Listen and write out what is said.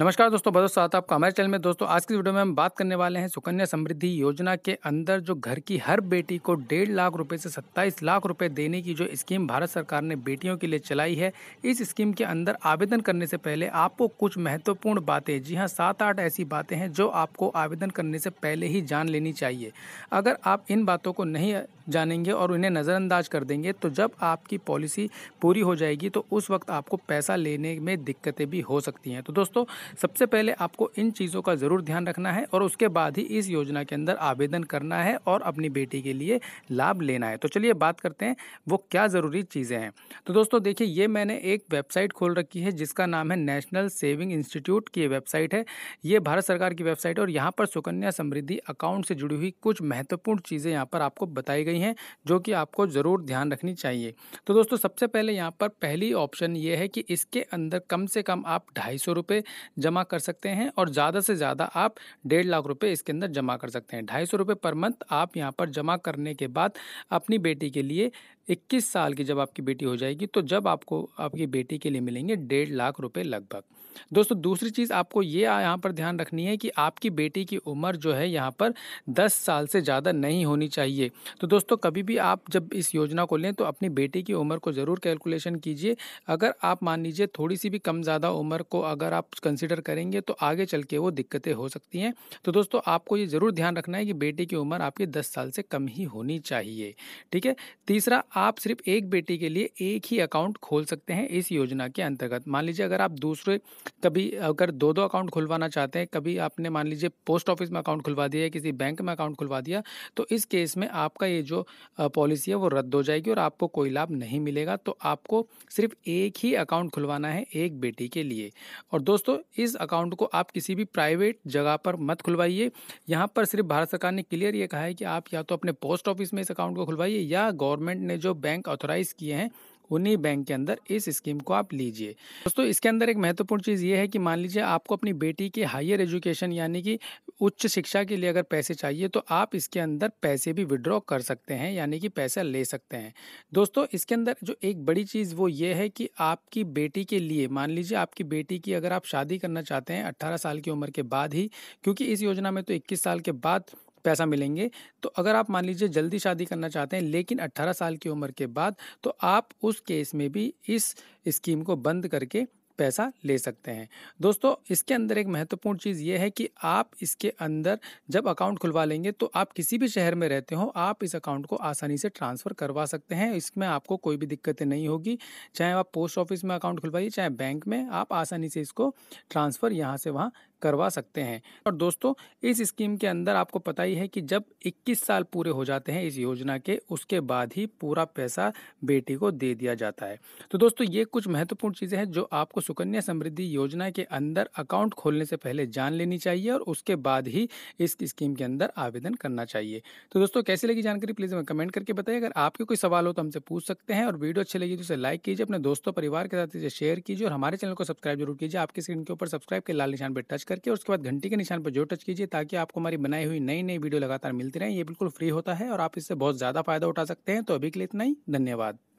नमस्कार दोस्तों बहुत स्वागत आपका हमारे चैनल में दोस्तों आज की वीडियो में हम बात करने वाले हैं सुकन्या समृद्धि योजना के अंदर जो घर की हर बेटी को डेढ़ लाख रुपए से सत्ताईस लाख रुपए देने की जो स्कीम भारत सरकार ने बेटियों के लिए चलाई है इस स्कीम के अंदर आवेदन करने से पहले आपको कुछ महत्वपूर्ण बातें जी हाँ सात आठ ऐसी बातें हैं जो आपको आवेदन करने से पहले ही जान लेनी चाहिए अगर आप इन बातों को नहीं जानेंगे और उन्हें नज़रअंदाज कर देंगे तो जब आपकी पॉलिसी पूरी हो जाएगी तो उस वक्त आपको पैसा लेने में दिक्कतें भी हो सकती हैं तो दोस्तों सबसे पहले आपको इन चीज़ों का ज़रूर ध्यान रखना है और उसके बाद ही इस योजना के अंदर आवेदन करना है और अपनी बेटी के लिए लाभ लेना है तो चलिए बात करते हैं वो क्या ज़रूरी चीज़ें हैं तो दोस्तों देखिए ये मैंने एक वेबसाइट खोल रखी है जिसका नाम है नेशनल सेविंग इंस्टीट्यूट की वेबसाइट है ये भारत सरकार की वेबसाइट है और यहाँ पर सुकन्या समृद्धि अकाउंट से जुड़ी हुई कुछ महत्वपूर्ण चीज़ें यहाँ पर आपको बताई गई गई हैं जो कि आपको ज़रूर ध्यान रखनी चाहिए तो दोस्तों सबसे पहले यहाँ पर पहली ऑप्शन ये है कि इसके अंदर कम से कम आप ढाई सौ रुपये जमा कर सकते हैं और ज़्यादा से ज़्यादा आप डेढ़ लाख रुपये इसके अंदर जमा कर सकते हैं ढाई सौ रुपये पर मंथ आप यहाँ पर जमा करने के बाद अपनी बेटी के लिए इक्कीस साल की जब आपकी बेटी हो जाएगी तो जब आपको आपकी बेटी के लिए मिलेंगे डेढ़ लाख रुपए लगभग दोस्तों दूसरी चीज़ आपको ये यहाँ पर ध्यान रखनी है कि आपकी बेटी की उम्र जो है यहाँ पर 10 साल से ज़्यादा नहीं होनी चाहिए तो दोस्तों दोस्तों तो कभी भी आप जब इस योजना को लें तो अपनी बेटी की उम्र को ज़रूर कैलकुलेशन कीजिए अगर आप मान लीजिए थोड़ी सी भी कम ज़्यादा उम्र को अगर आप कंसिडर करेंगे तो आगे चल के वो दिक्कतें हो सकती हैं तो दोस्तों आपको ये ज़रूर ध्यान रखना है कि बेटी की उम्र आपकी दस साल से कम ही होनी चाहिए ठीक है तीसरा आप सिर्फ एक बेटी के लिए एक ही अकाउंट खोल सकते हैं इस योजना के अंतर्गत मान लीजिए अगर आप दूसरे कभी अगर दो दो अकाउंट खुलवाना चाहते हैं कभी आपने मान लीजिए पोस्ट ऑफिस में अकाउंट खुलवा दिया किसी बैंक में अकाउंट खुलवा दिया तो इस केस में आपका ये जो जो पॉलिसी है वो रद्द हो जाएगी और आपको कोई लाभ नहीं मिलेगा तो आपको सिर्फ एक ही अकाउंट खुलवाना है एक बेटी के लिए और दोस्तों इस अकाउंट को आप किसी भी प्राइवेट जगह पर मत खुलवाइए यहाँ पर सिर्फ भारत सरकार ने क्लियर ये कहा है कि आप या तो अपने पोस्ट ऑफिस में इस अकाउंट को खुलवाइए या गवर्नमेंट ने जो बैंक ऑथोराइज़ किए हैं उन्हीं बैंक के अंदर इस स्कीम को आप लीजिए दोस्तों इसके अंदर एक महत्वपूर्ण चीज़ ये है कि मान लीजिए आपको अपनी बेटी की हायर एजुकेशन यानी कि उच्च शिक्षा के लिए अगर पैसे चाहिए तो आप इसके अंदर पैसे भी विड्रॉ कर सकते हैं यानी कि पैसा ले सकते हैं दोस्तों इसके अंदर जो एक बड़ी चीज़ वो ये है कि आपकी बेटी के लिए मान लीजिए आपकी बेटी की अगर आप शादी करना चाहते हैं अट्ठारह साल की उम्र के बाद ही क्योंकि इस योजना में तो इक्कीस साल के बाद पैसा मिलेंगे तो अगर आप मान लीजिए जल्दी शादी करना चाहते हैं लेकिन 18 साल की उम्र के बाद तो आप उस केस में भी इस स्कीम को बंद करके पैसा ले सकते हैं दोस्तों इसके अंदर एक महत्वपूर्ण चीज़ ये है कि आप इसके अंदर जब अकाउंट खुलवा लेंगे तो आप किसी भी शहर में रहते हो आप इस अकाउंट को आसानी से ट्रांसफ़र करवा सकते हैं इसमें आपको कोई भी दिक्कतें नहीं होगी चाहे आप पोस्ट ऑफिस में अकाउंट खुलवाइए चाहे बैंक में आप आसानी से इसको ट्रांसफ़र यहाँ से वहाँ करवा सकते हैं और दोस्तों इस स्कीम के अंदर आपको पता ही है कि जब 21 साल पूरे हो जाते हैं इस योजना के उसके बाद ही पूरा पैसा बेटी को दे दिया जाता है तो दोस्तों ये कुछ महत्वपूर्ण चीज़ें हैं जो आपको सुकन्या समृद्धि योजना के अंदर अकाउंट खोलने से पहले जान लेनी चाहिए और उसके बाद ही इस स्कीम के अंदर आवेदन करना चाहिए तो दोस्तों कैसी लगी जानकारी प्लीज़ हमें कमेंट करके बताइए अगर आपके कोई सवाल हो तो हमसे पूछ सकते हैं और वीडियो अच्छी लगी तो उसे लाइक कीजिए अपने दोस्तों परिवार के साथ इसे शेयर कीजिए और हमारे चैनल को सब्सक्राइब जरूर कीजिए आपकी स्क्रीन के ऊपर सब्सक्राइब के लाल निशान पर टच कर करके और उसके बाद घंटी के निशान पर जो टच कीजिए ताकि आपको हमारी बनाई हुई नई नई वीडियो लगातार मिलती रहे ये बिल्कुल फ्री होता है और आप इससे बहुत ज़्यादा फायदा उठा सकते हैं तो अभी के लिए इतना ही धन्यवाद